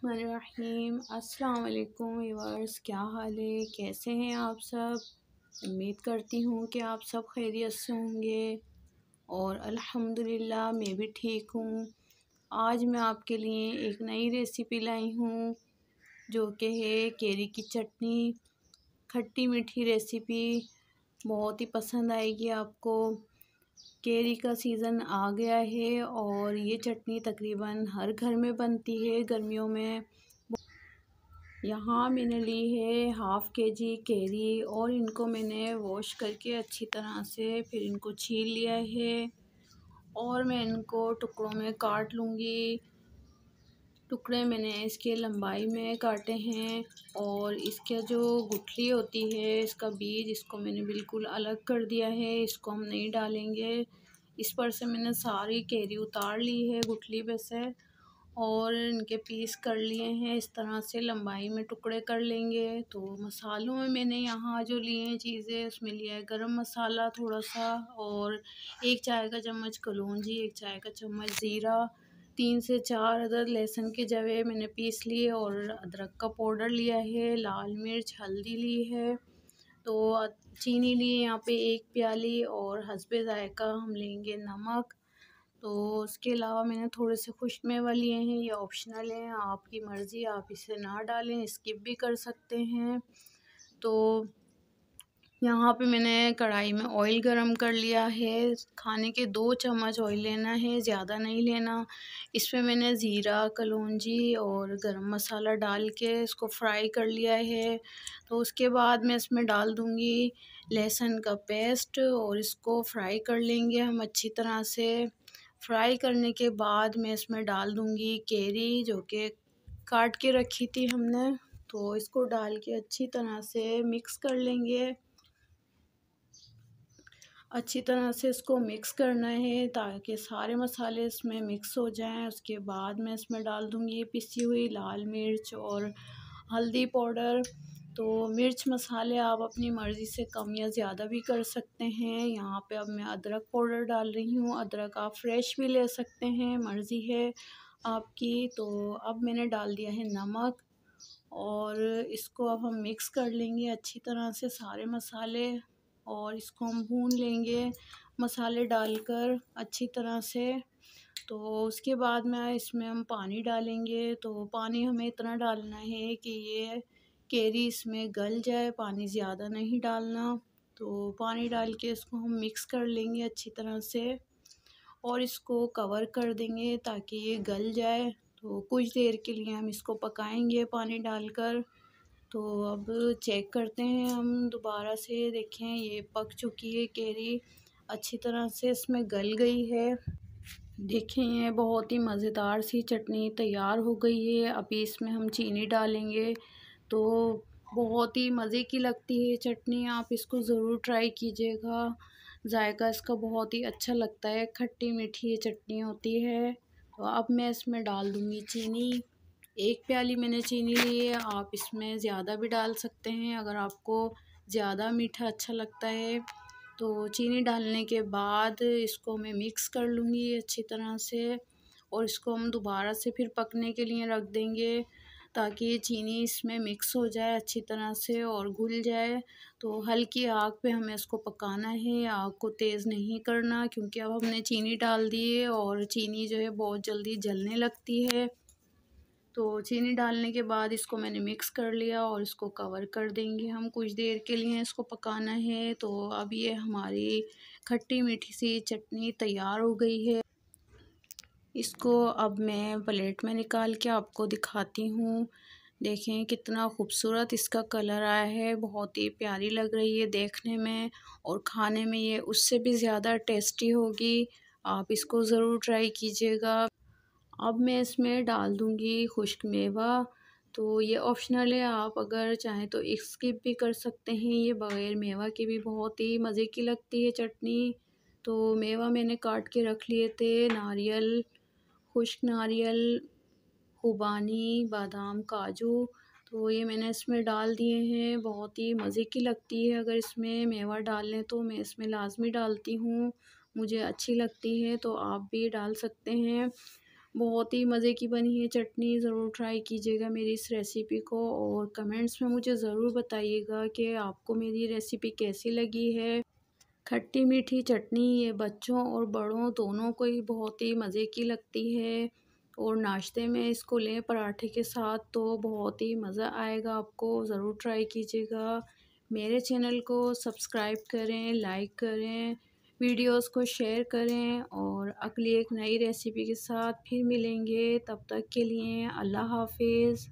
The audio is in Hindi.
अस्सलाम वालेकुम व्यूअर्स क्या हाल है कैसे हैं आप सब उम्मीद करती हूँ कि आप सब खैरियत से होंगे और अल्हम्दुलिल्लाह मैं भी ठीक हूँ आज मैं आपके लिए एक नई रेसिपी लाई हूँ जो कि है केरी की चटनी खट्टी मीठी रेसिपी बहुत ही पसंद आएगी आपको केरी का सीज़न आ गया है और ये चटनी तकरीबन हर घर में बनती है गर्मियों में यहाँ मैंने ली है हाफ़ के जी केरी और इनको मैंने वॉश करके अच्छी तरह से फिर इनको छील लिया है और मैं इनको टुकड़ों में काट लूँगी टुकड़े मैंने इसके लंबाई में काटे हैं और इसका जो गुठली होती है इसका बीज इसको मैंने बिल्कुल अलग कर दिया है इसको हम नहीं डालेंगे इस पर से मैंने सारी कैरी उतार ली है गुठली पे से और इनके पीस कर लिए हैं इस तरह से लंबाई में टुकड़े कर लेंगे तो मसालों में मैंने यहाँ जो लिए हैं चीज़ें उसमें लिया है गरम मसाला थोड़ा सा और एक चाय का चम्मच कलौजी एक चाय का चम्मच ज़ीरा तीन से चार अदर लहसुन के जवे मैंने पीस लिए और अदरक का पाउडर लिया है लाल मिर्च हल्दी ली है तो चीनी लिए यहाँ पे एक प्याली और हसब जायका हम लेंगे नमक तो उसके अलावा मैंने थोड़े से खुश मेवा लिए हैं ये ऑप्शनल हैं आपकी मर्ज़ी आप इसे ना डालें स्किप भी कर सकते हैं तो यहाँ पे मैंने कढ़ाई में ऑयल गरम कर लिया है खाने के दो चम्मच ऑयल लेना है ज़्यादा नहीं लेना इसमें मैंने ज़ीरा कलौजी और गरम मसाला डाल के इसको फ्राई कर लिया है तो उसके बाद मैं इसमें डाल दूँगी लहसुन का पेस्ट और इसको फ्राई कर लेंगे हम अच्छी तरह से फ्राई करने के बाद मैं इसमें डाल दूँगी केरी जो कि के काट के रखी थी हमने तो इसको डाल के अच्छी तरह से मिक्स कर लेंगे अच्छी तरह से इसको मिक्स करना है ताकि सारे मसाले इसमें मिक्स हो जाएं उसके बाद मैं इसमें डाल दूँगी पिसी हुई लाल मिर्च और हल्दी पाउडर तो मिर्च मसाले आप अपनी मर्ज़ी से कम या ज़्यादा भी कर सकते हैं यहाँ पे अब मैं अदरक पाउडर डाल रही हूँ अदरक आप फ्रेश भी ले सकते हैं मर्ज़ी है आपकी तो अब मैंने डाल दिया है नमक और इसको अब हम मिक्स कर लेंगे अच्छी तरह से सारे मसाले और इसको हम भून लेंगे मसाले डालकर अच्छी तरह से तो उसके बाद में इसमें हम पानी डालेंगे तो पानी हमें इतना डालना है कि ये केरी इसमें गल जाए पानी ज़्यादा नहीं डालना तो पानी डाल के इसको हम मिक्स कर लेंगे अच्छी तरह से और इसको कवर कर देंगे ताकि ये गल जाए तो कुछ देर के लिए हम इसको पकाएंगे पानी डालकर तो अब चेक करते हैं हम दोबारा से देखें ये पक चुकी है कैरी अच्छी तरह से इसमें गल गई है देखें ये बहुत ही मज़ेदार सी चटनी तैयार हो गई है अभी इसमें हम चीनी डालेंगे तो बहुत ही मज़े की लगती है चटनी आप इसको ज़रूर ट्राई कीजिएगा जायका इसका बहुत ही अच्छा लगता है खट्टी मीठी ये चटनी होती है तो अब मैं इसमें डाल दूँगी चीनी एक प्याली मैंने चीनी ली है आप इसमें ज़्यादा भी डाल सकते हैं अगर आपको ज़्यादा मीठा अच्छा लगता है तो चीनी डालने के बाद इसको मैं मिक्स कर लूँगी अच्छी तरह से और इसको हम दोबारा से फिर पकने के लिए रख देंगे ताकि ये चीनी इसमें मिक्स हो जाए अच्छी तरह से और घुल जाए तो हल्की आग पे हमें इसको पकाना है आग को तेज़ नहीं करना क्योंकि अब हमने चीनी डाल दी है और चीनी जो है बहुत जल्दी जलने लगती है तो चीनी डालने के बाद इसको मैंने मिक्स कर लिया और इसको कवर कर देंगे हम कुछ देर के लिए इसको पकाना है तो अब ये हमारी खट्टी मीठी सी चटनी तैयार हो गई है इसको अब मैं प्लेट में निकाल के आपको दिखाती हूँ देखें कितना खूबसूरत इसका कलर आया है बहुत ही प्यारी लग रही है देखने में और खाने में ये उससे भी ज़्यादा टेस्टी होगी आप इसको ज़रूर ट्राई कीजिएगा अब मैं इसमें डाल दूँगी खुश्क मेवा तो ये ऑप्शनल है आप अगर चाहें तो स्किप भी कर सकते हैं ये बग़ैर मेवा के भी बहुत ही मज़े की लगती है चटनी तो मेवा मैंने काट के रख लिए थे नारियल खुश्क नारियल खुबानी बादाम काजू तो ये मैंने इसमें डाल दिए हैं बहुत ही मज़े की लगती है अगर इसमें मेवा डाल लें तो मैं इसमें लाजमी डालती हूँ मुझे अच्छी लगती है तो आप भी डाल सकते हैं बहुत ही मज़े की बनी है चटनी ज़रूर ट्राई कीजिएगा मेरी इस रेसिपी को और कमेंट्स में मुझे ज़रूर बताइएगा कि आपको मेरी रेसिपी कैसी लगी है खट्टी मीठी चटनी ये बच्चों और बड़ों दोनों को ही बहुत ही मज़े की लगती है और नाश्ते में इसको लें पराठे के साथ तो बहुत ही मज़ा आएगा आपको ज़रूर ट्राई कीजिएगा मेरे चैनल को सब्सक्राइब करें लाइक करें वीडियोस को शेयर करें और अगली एक नई रेसिपी के साथ फिर मिलेंगे तब तक के लिए अल्लाह हाफिज़